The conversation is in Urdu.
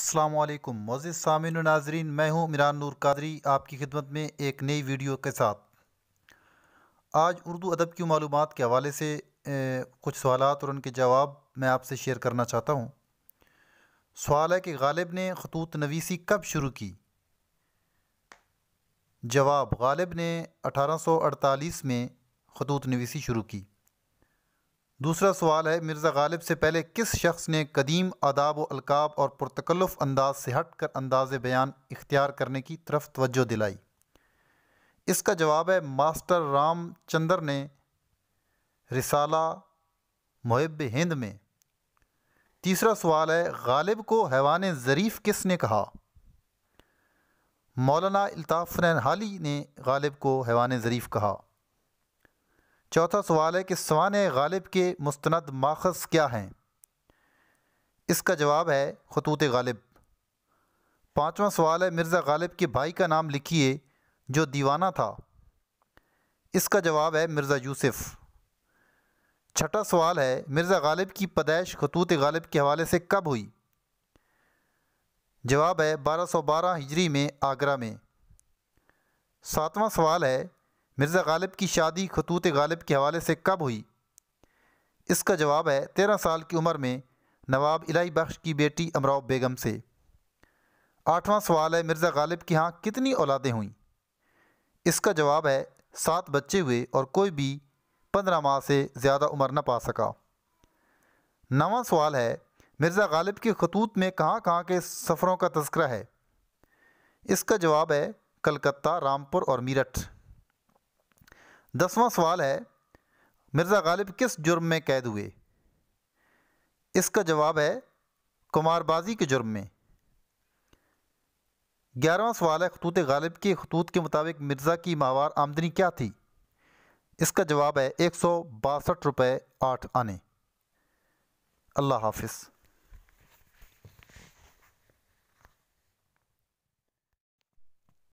السلام علیکم سامین و ناظرین میں ہوں عمران نور قادری آپ کی خدمت میں ایک نئی ویڈیو کے ساتھ آج اردو ادب کی معلومات کے حوالے سے کچھ سوالات اور ان کے جواب میں آپ سے شیئر کرنا چاہتا ہوں سوال ہے کہ غالب نے خطوط نویسی کب شروع کی جواب غالب نے اٹھارہ سو اڑتالیس میں خطوط نویسی شروع کی دوسرا سوال ہے مرزا غالب سے پہلے کس شخص نے قدیم آداب و القاب اور پرتکلف انداز سے ہٹ کر انداز بیان اختیار کرنے کی طرف توجہ دلائی اس کا جواب ہے ماسٹر رام چندر نے رسالہ محب ہند میں تیسرا سوال ہے غالب کو حیوان ظریف کس نے کہا مولانا الطاف حالی نے غالب کو حیوان ظریف کہا چوتھا سوال ہے کہ سوان غالب کے مستند ماخذ کیا ہیں اس کا جواب ہے خطوط غالب پانچواں سوال ہے مرزا غالب کے بھائی کا نام لکھیے جو دیوانہ تھا اس کا جواب ہے مرزا یوسف چھٹا سوال ہے مرزا غالب کی پیدائش خطوط غالب کے حوالے سے کب ہوئی جواب ہے بارہ سو بارہ ہجری میں آگرہ میں ساتواں سوال ہے مرزا غالب کی شادی خطوط غالب کے حوالے سے کب ہوئی اس کا جواب ہے تیرہ سال کی عمر میں نواب الہی بخش کی بیٹی امراؤ بیگم سے آٹھواں سوال ہے مرزا غالب کی ہاں کتنی اولادیں ہوئیں اس کا جواب ہے سات بچے ہوئے اور کوئی بھی پندرہ ماہ سے زیادہ عمر نہ پا سکا نواں سوال ہے مرزا غالب کے خطوط میں کہاں کہاں کے سفروں کا تذکرہ ہے اس کا جواب ہے کلکتہ رامپور اور میرٹھ دسواں سوال ہے مرزا غالب کس جرم میں قید ہوئے اس کا جواب ہے کمار بازی کے جرم میں گیارہواں سوال ہے خطوط غالب کے خطوط کے مطابق مرزا کی ماہوار آمدنی کیا تھی اس کا جواب ہے ایک سو باسٹھ روپے آٹھ آنے اللہ حافظ